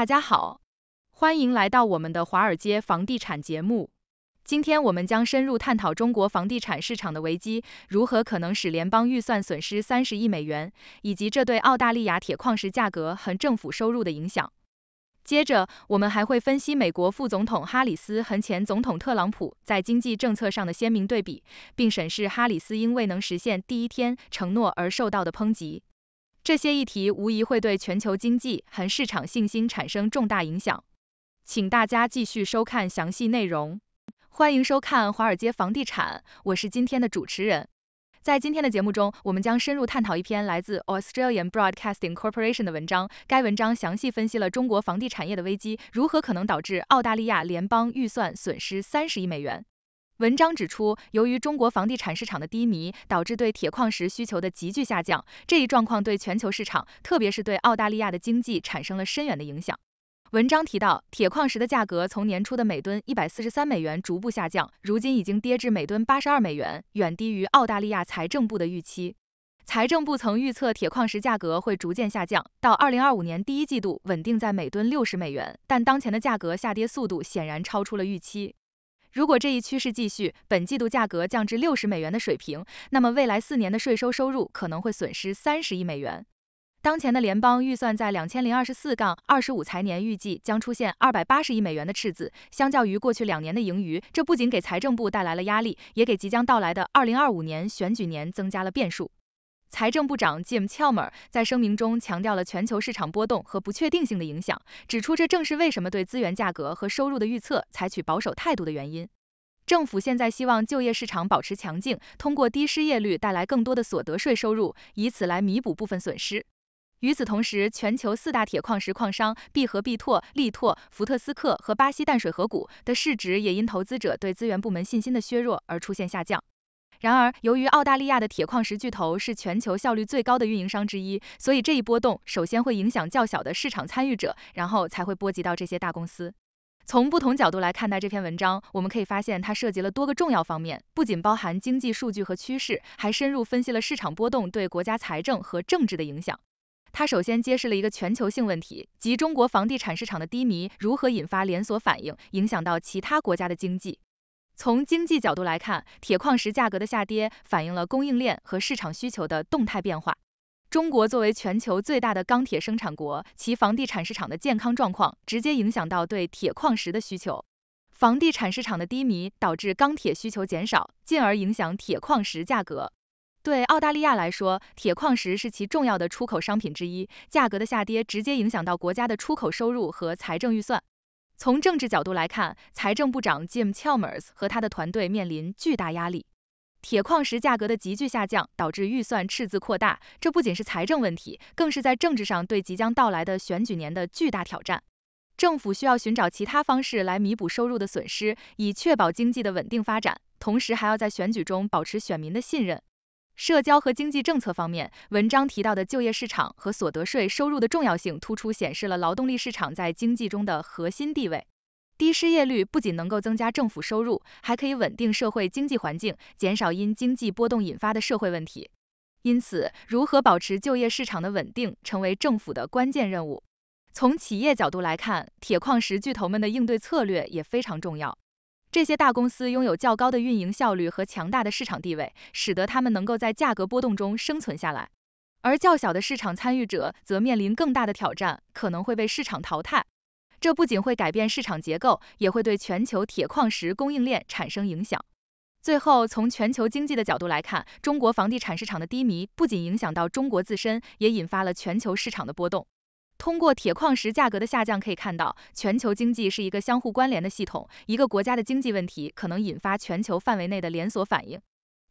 大家好，欢迎来到我们的华尔街房地产节目。今天我们将深入探讨中国房地产市场的危机如何可能使联邦预算损失三十亿美元，以及这对澳大利亚铁矿石价格和政府收入的影响。接着，我们还会分析美国副总统哈里斯和前总统特朗普在经济政策上的鲜明对比，并审视哈里斯因未能实现第一天承诺而受到的抨击。这些议题无疑会对全球经济和市场信心产生重大影响，请大家继续收看详细内容。欢迎收看《华尔街房地产》，我是今天的主持人。在今天的节目中，我们将深入探讨一篇来自 Australian Broadcasting Corporation 的文章。该文章详细分析了中国房地产业的危机如何可能导致澳大利亚联邦预算损失三十亿美元。文章指出，由于中国房地产市场的低迷，导致对铁矿石需求的急剧下降。这一状况对全球市场，特别是对澳大利亚的经济产生了深远的影响。文章提到，铁矿石的价格从年初的每吨一百四十三美元逐步下降，如今已经跌至每吨八十二美元，远低于澳大利亚财政部的预期。财政部曾预测铁矿石价格会逐渐下降，到二零二五年第一季度稳定在每吨六十美元，但当前的价格下跌速度显然超出了预期。如果这一趋势继续，本季度价格降至六十美元的水平，那么未来四年的税收收入可能会损失三十亿美元。当前的联邦预算在两千零二十四杠二十五财年预计将出现二百八十亿美元的赤字，相较于过去两年的盈余，这不仅给财政部带来了压力，也给即将到来的二零二五年选举年增加了变数。财政部长 Jim Chalmers 在声明中强调了全球市场波动和不确定性的影响，指出这正是为什么对资源价格和收入的预测采取保守态度的原因。政府现在希望就业市场保持强劲，通过低失业率带来更多的所得税收入，以此来弥补部分损失。与此同时，全球四大铁矿石矿商必和必拓、力拓、福特斯克和巴西淡水河谷的市值也因投资者对资源部门信心的削弱而出现下降。然而，由于澳大利亚的铁矿石巨头是全球效率最高的运营商之一，所以这一波动首先会影响较小的市场参与者，然后才会波及到这些大公司。从不同角度来看待这篇文章，我们可以发现它涉及了多个重要方面，不仅包含经济数据和趋势，还深入分析了市场波动对国家财政和政治的影响。它首先揭示了一个全球性问题，即中国房地产市场的低迷如何引发连锁反应，影响到其他国家的经济。从经济角度来看，铁矿石价格的下跌反映了供应链和市场需求的动态变化。中国作为全球最大的钢铁生产国，其房地产市场的健康状况直接影响到对铁矿石的需求。房地产市场的低迷导致钢铁需求减少，进而影响铁矿石价格。对澳大利亚来说，铁矿石是其重要的出口商品之一，价格的下跌直接影响到国家的出口收入和财政预算。从政治角度来看，财政部长 Jim Chalmers 和他的团队面临巨大压力。铁矿石价格的急剧下降导致预算赤字扩大，这不仅是财政问题，更是在政治上对即将到来的选举年的巨大挑战。政府需要寻找其他方式来弥补收入的损失，以确保经济的稳定发展，同时还要在选举中保持选民的信任。社交和经济政策方面，文章提到的就业市场和所得税收入的重要性，突出显示了劳动力市场在经济中的核心地位。低失业率不仅能够增加政府收入，还可以稳定社会经济环境，减少因经济波动引发的社会问题。因此，如何保持就业市场的稳定，成为政府的关键任务。从企业角度来看，铁矿石巨头们的应对策略也非常重要。这些大公司拥有较高的运营效率和强大的市场地位，使得他们能够在价格波动中生存下来。而较小的市场参与者则面临更大的挑战，可能会被市场淘汰。这不仅会改变市场结构，也会对全球铁矿石供应链产生影响。最后，从全球经济的角度来看，中国房地产市场的低迷不仅影响到中国自身，也引发了全球市场的波动。通过铁矿石价格的下降，可以看到全球经济是一个相互关联的系统。一个国家的经济问题可能引发全球范围内的连锁反应。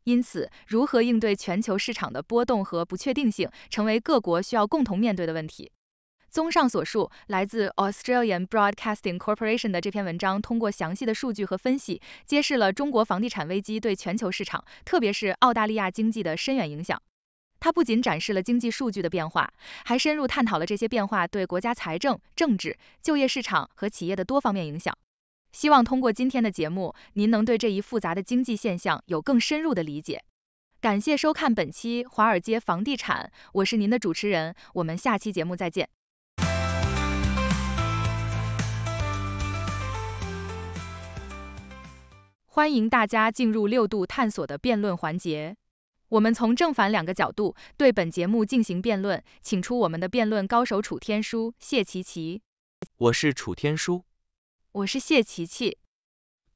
因此，如何应对全球市场的波动和不确定性，成为各国需要共同面对的问题。综上所述，来自 Australian Broadcasting Corporation 的这篇文章，通过详细的数据和分析，揭示了中国房地产危机对全球市场，特别是澳大利亚经济的深远影响。它不仅展示了经济数据的变化，还深入探讨了这些变化对国家财政、政治、就业市场和企业的多方面影响。希望通过今天的节目，您能对这一复杂的经济现象有更深入的理解。感谢收看本期《华尔街房地产》，我是您的主持人，我们下期节目再见。欢迎大家进入六度探索的辩论环节。我们从正反两个角度对本节目进行辩论，请出我们的辩论高手楚天舒、谢琪琪。我是楚天舒，我是谢琪琪。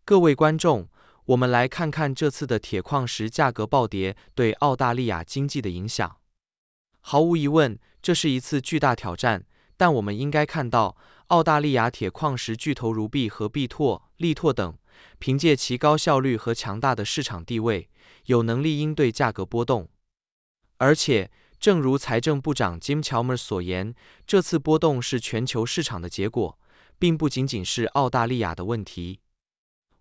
各位观众，我们来看看这次的铁矿石价格暴跌对澳大利亚经济的影响。毫无疑问，这是一次巨大挑战，但我们应该看到，澳大利亚铁矿石巨头如币和币拓、力拓等。凭借其高效率和强大的市场地位，有能力应对价格波动。而且，正如财政部长 Jim Chalmers 所言，这次波动是全球市场的结果，并不仅仅是澳大利亚的问题。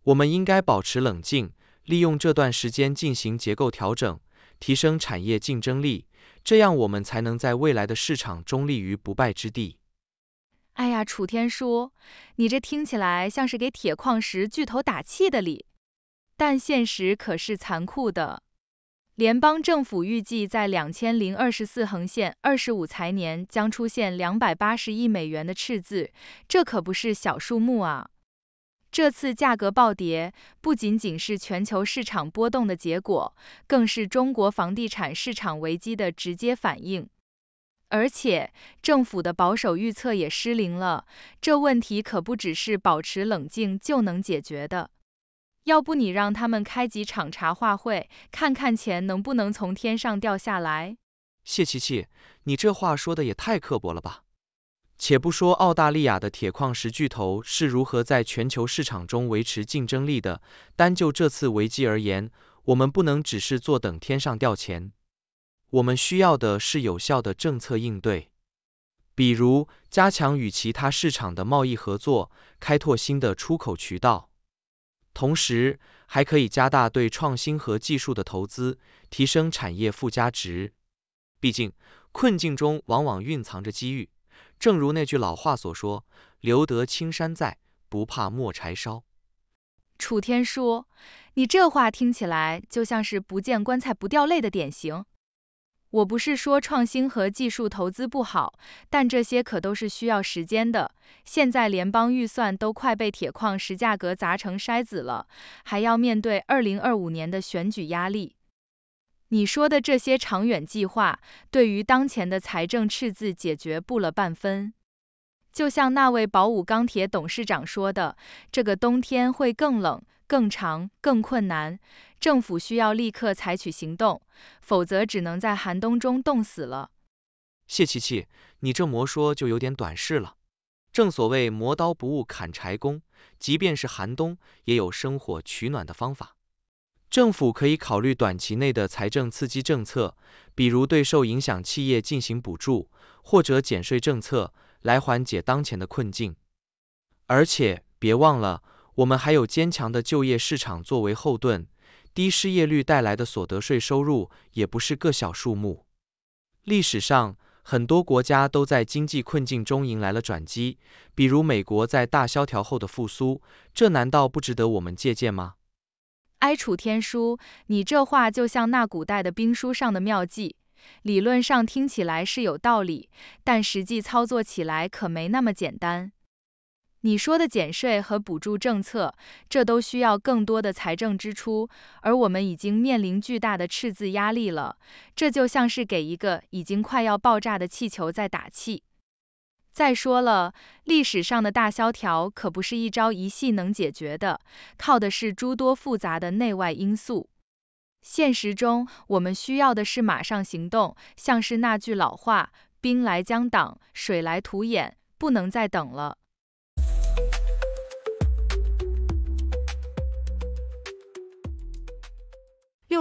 我们应该保持冷静，利用这段时间进行结构调整，提升产业竞争力，这样我们才能在未来的市场中立于不败之地。哎呀，楚天说，你这听起来像是给铁矿石巨头打气的理，但现实可是残酷的。联邦政府预计在两千零二十四横线二十五财年将出现两百八十亿美元的赤字，这可不是小数目啊。这次价格暴跌不仅仅是全球市场波动的结果，更是中国房地产市场危机的直接反应。而且政府的保守预测也失灵了，这问题可不只是保持冷静就能解决的。要不你让他们开几场茶话会，看看钱能不能从天上掉下来？谢琪琪，你这话说的也太刻薄了吧！且不说澳大利亚的铁矿石巨头是如何在全球市场中维持竞争力的，单就这次危机而言，我们不能只是坐等天上掉钱。我们需要的是有效的政策应对，比如加强与其他市场的贸易合作，开拓新的出口渠道，同时还可以加大对创新和技术的投资，提升产业附加值。毕竟，困境中往往蕴藏着机遇，正如那句老话所说：“留得青山在，不怕没柴烧。”楚天舒，你这话听起来就像是不见棺材不掉泪的典型。我不是说创新和技术投资不好，但这些可都是需要时间的。现在联邦预算都快被铁矿石价格砸成筛子了，还要面对2025年的选举压力。你说的这些长远计划，对于当前的财政赤字解决不了半分。就像那位宝武钢铁董事长说的：“这个冬天会更冷。”更长、更困难，政府需要立刻采取行动，否则只能在寒冬中冻死了。谢琪琪，你这魔说就有点短视了。正所谓磨刀不误砍柴工，即便是寒冬，也有生火取暖的方法。政府可以考虑短期内的财政刺激政策，比如对受影响企业进行补助或者减税政策，来缓解当前的困境。而且，别忘了。我们还有坚强的就业市场作为后盾，低失业率带来的所得税收入也不是个小数目。历史上，很多国家都在经济困境中迎来了转机，比如美国在大萧条后的复苏，这难道不值得我们借鉴吗？哀楚天书，你这话就像那古代的兵书上的妙计，理论上听起来是有道理，但实际操作起来可没那么简单。你说的减税和补助政策，这都需要更多的财政支出，而我们已经面临巨大的赤字压力了。这就像是给一个已经快要爆炸的气球在打气。再说了，历史上的大萧条可不是一朝一夕能解决的，靠的是诸多复杂的内外因素。现实中，我们需要的是马上行动，像是那句老话“兵来将挡，水来土掩”，不能再等了。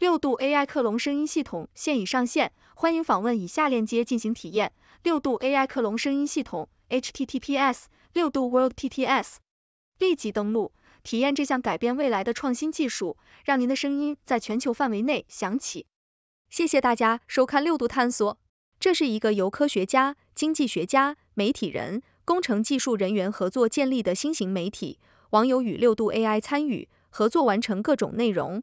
六度 AI 克隆声音系统现已上线，欢迎访问以下链接进行体验：六度 AI 克隆声音系统 h t t p s 六度 w o r l d t t s 立即登录体验这项改变未来的创新技术，让您的声音在全球范围内响起。谢谢大家收看六度探索，这是一个由科学家、经济学家、媒体人、工程技术人员合作建立的新型媒体，网友与六度 AI 参与合作完成各种内容。